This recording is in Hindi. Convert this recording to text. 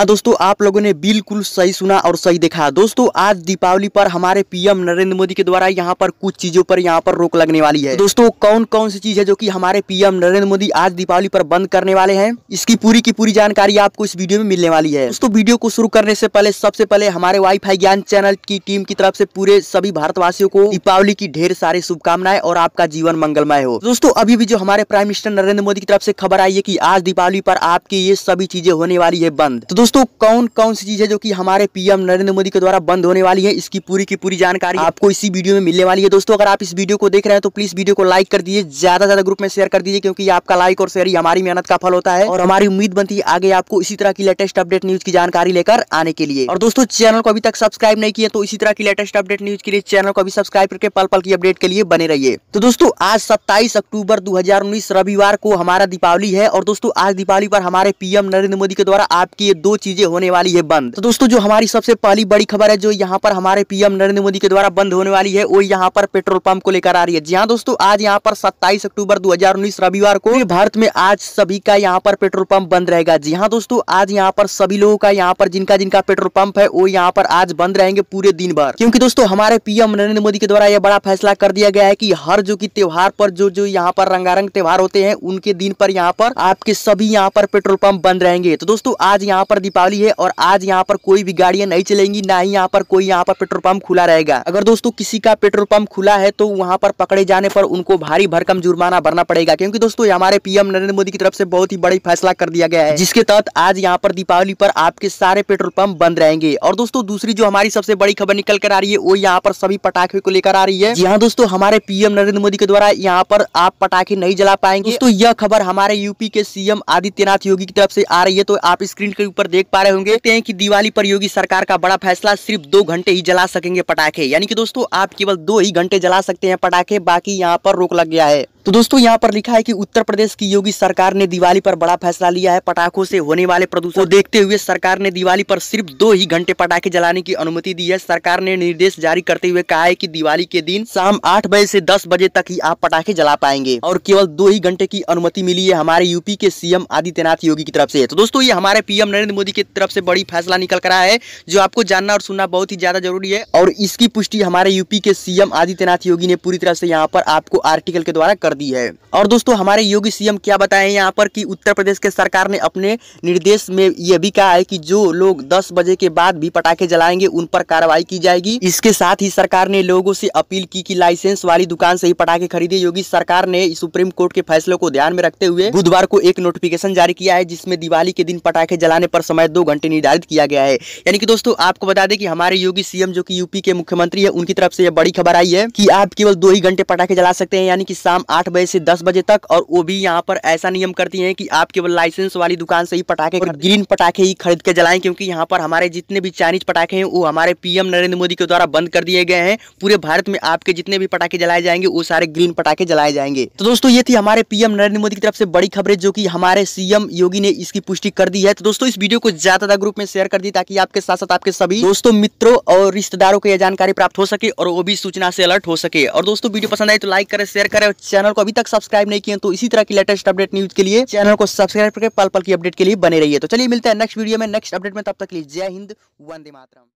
हाँ दोस्तों आप लोगों ने बिल्कुल सही सुना और सही देखा दोस्तों आज दीपावली पर हमारे पीएम नरेंद्र मोदी के द्वारा यहाँ पर कुछ चीजों पर यहाँ पर रोक लगने वाली है दोस्तों कौन कौन सी चीज है जो कि हमारे पीएम नरेंद्र मोदी आज दीपावली पर बंद करने वाले हैं इसकी पूरी की पूरी जानकारी आपको इस वीडियो में मिलने वाली है दोस्तों वीडियो को शुरू करने से पहले सबसे पहले हमारे वाई ज्ञान चैनल की टीम की तरफ से पूरे सभी भारतवासियों को दीपावली की ढेर सारी शुभकामनाएं और आपका जीवन मंगलमय हो दोस्तों अभी भी जो हमारे प्राइम मिनिस्टर नरेंद्र मोदी की तरफ से खबर आई है की आज दीपावली पर आपकी ये सभी चीजें होने वाली है बंद तो दोस्तों कौन कौन सी चीज है जो कि हमारे पीएम नरेंद्र मोदी के द्वारा बंद होने वाली है इसकी पूरी की पूरी जानकारी आपको इसी वीडियो में मिलने वाली है दोस्तों अगर आप इस वीडियो को देख रहे हैं तो प्लीज वीडियो को लाइक कर दीजिए ज्यादा ज्यादा ग्रुप में शेयर कर दीजिए क्योंकि आपका लाइक और शेयर ही हमारी मेहनत का फल होता है और हमारी उम्मीद बनती है आगे आपको इसी तरह की लेटेस्ट अपडेट न्यूज की जानकारी लेकर आने के लिए और दोस्तों चैनल को अभी तक सब्सक्राइब नहीं किया तो इसी तरह की लेटेस्ट अपडेट न्यूज के लिए चैनल को अभी सब्सक्राइब करके पल पल की अपडेट के लिए बने रहिए तो दोस्तों आज सत्ताईस अक्टूबर दो रविवार को हमारा दीपावली है और दोस्तों आज दीपावली पर हमारे पीएम नरेंद्र मोदी के द्वारा आपकी ये दो चीजें होने वाली है बंद तो दोस्तों जो हमारी सबसे पहली बड़ी खबर है जो यहाँ पर हमारे पीएम नरेंद्र मोदी के द्वारा बंद होने वाली है वो यहाँ पर पेट्रोल पंप को लेकर आ रही है जी हाँ दोस्तों आज यहाँ पर सत्ताईस अक्टूबर दो रविवार को भारत में आज सभी का यहाँ पर पेट्रोल पंप बंद रहेगा जी हाँ दोस्तों आज यहाँ पर सभी लोगों का यहाँ पर जिनका जिनका पेट्रोल पंप है वो यहाँ पर आज बंद रहेंगे पूरे दिन भर क्योंकि दोस्तों हमारे पीएम नरेंद्र मोदी के द्वारा यह बड़ा फैसला कर दिया गया है कि हर जो कि त्योहार पर जो जो यहाँ पर रंगारंग त्योहार होते हैं उनके दिन पर यहाँ पर आपके सभी यहाँ पर पेट्रोल पंप बंद रहेंगे तो दोस्तों आज यहाँ पर दीपावली है और आज यहाँ पर कोई भी गाड़ियाँ नहीं चलेंगी ना ही यहाँ पर कोई यहाँ पर पेट्रोल पंप खुला रहेगा अगर दोस्तों किसी का पेट्रोल पंप खुला है तो वहाँ पर पकड़े जाने पर उनको भारी भरकम जुर्माना भरना पड़ेगा क्योंकि दोस्तों हमारे पीएम नरेंद्र मोदी की तरफ से बहुत ही बड़ी फैसला कर दिया गया है जिसके तहत आज यहाँ पर दीपावली पर आपके सारे पेट्रोल पंप बंद रहेंगे और दोस्तों दूसरी जो हमारी सबसे बड़ी खबर निकल कर आ रही है वो यहाँ पर सभी पटाखे को लेकर आ रही है यहाँ दोस्तों हमारे पीएम नरेंद्र मोदी के द्वारा यहाँ पर आप पटाखे नहीं जला पाएंगे दोस्तों यह खबर हमारे यूपी के सीएम आदित्यनाथ योगी की तरफ से आ रही है तो आप स्क्रीन के ऊपर देख देख पा रहे होंगे हैं कि दिवाली पर योगी सरकार का बड़ा फैसला सिर्फ दो घंटे ही जला सकेंगे पटाखे यानी कि दोस्तों आप केवल दो ही घंटे जला सकते हैं पटाखे बाकी यहाँ पर रोक लग गया है तो दोस्तों यहाँ पर लिखा है कि उत्तर प्रदेश की योगी सरकार ने दिवाली पर बड़ा फैसला लिया है पटाखों से होने वाले प्रदूषण को देखते हुए सरकार ने दिवाली पर सिर्फ दो ही घंटे पटाखे जलाने की अनुमति दी है सरकार ने निर्देश जारी करते हुए कहा है कि दिवाली के दिन शाम आठ बजे से दस बजे तक ही आप पटाखे जला पाएंगे और केवल दो ही घंटे की अनुमति मिली है हमारे यूपी के सीएम आदित्यनाथ योगी की तरफ से तो दोस्तों ये हमारे पीएम नरेंद्र मोदी की तरफ से बड़ी फैसला निकल कर आया है जो आपको जानना और सुनना बहुत ही ज्यादा जरूरी है और इसकी पुष्टि हमारे यूपी के सीएम आदित्यनाथ योगी ने पूरी तरह से यहाँ पर आपको आर्टिकल के द्वारा कर दी है और दोस्तों हमारे योगी सीएम क्या बताए यहाँ पर कि उत्तर प्रदेश के सरकार ने अपने निर्देश में यह भी कहा है कि जो लोग 10 बजे के बाद भी पटाखे जलाएंगे उन पर कार्रवाई की जाएगी इसके साथ ही सरकार ने लोगों से अपील की कि लाइसेंस वाली दुकान से ही पटाखे खरीदे योगी सरकार ने सुप्रीम कोर्ट के फैसले को ध्यान में रखते हुए बुधवार को एक नोटिफिकेशन जारी किया है जिसमें दिवाली के दिन पटाखे जलाने पर समय दो घंटे निर्धारित किया गया है यानी कि दोस्तों आपको बता दें कि हमारे योगी सीएम जो कि यूपी के मुख्यमंत्री है उनकी तरफ से यह बड़ी खबर आई है कि आप केवल दो ही घंटे पटाखे जला सकते हैं यानी कि शाम आठ बजे से दस बजे तक और वो भी यहाँ पर ऐसा नियम करती हैं कि आप केवल लाइसेंस वाली दुकान से ही पटाखे और ग्रीन पटाखे ही खरीद के जलाएं क्योंकि यहाँ पर हमारे जितने भी चाइनीज पटाखे हैं वो हमारे पीएम नरेंद्र मोदी के द्वारा बंद कर दिए गए हैं पूरे भारत में आपके जितने भी पटाखे जलाए जाएंगे वो सारे ग्रीन पटाखे जलाए जाएंगे तो दोस्तों ये थी हमारे पीएम नरेंद्र मोदी की तरफ से बड़ी खबरें जो की हमारे सीएम योगी ने इसकी पुष्टि कर दी है तो दोस्तों इस वीडियो को ज्यादा ग्रुप में शेयर कर दी ताकि आपके साथ साथ आपके सभी दोस्तों मित्रों और रिश्तेदारों को यह जानकारी प्राप्त हो सके और वो भी सूचना से अलर्ट हो सके और दोस्तों वीडियो पसंद आए तो लाइक करे शेयर करें और चैनल चैनल को अभी तक सब्सक्राइब नहीं किए तो इसी तरह की लेटेस्ट अपडेट न्यूज के लिए चैनल को सब्सक्राइब करके पल पल की अपडेट के लिए बने रही तो चलिए मिलते हैं नेक्स्ट वीडियो में नेक्स्ट अपडेट में तब तक लिए जय हिंद वंदे मातरम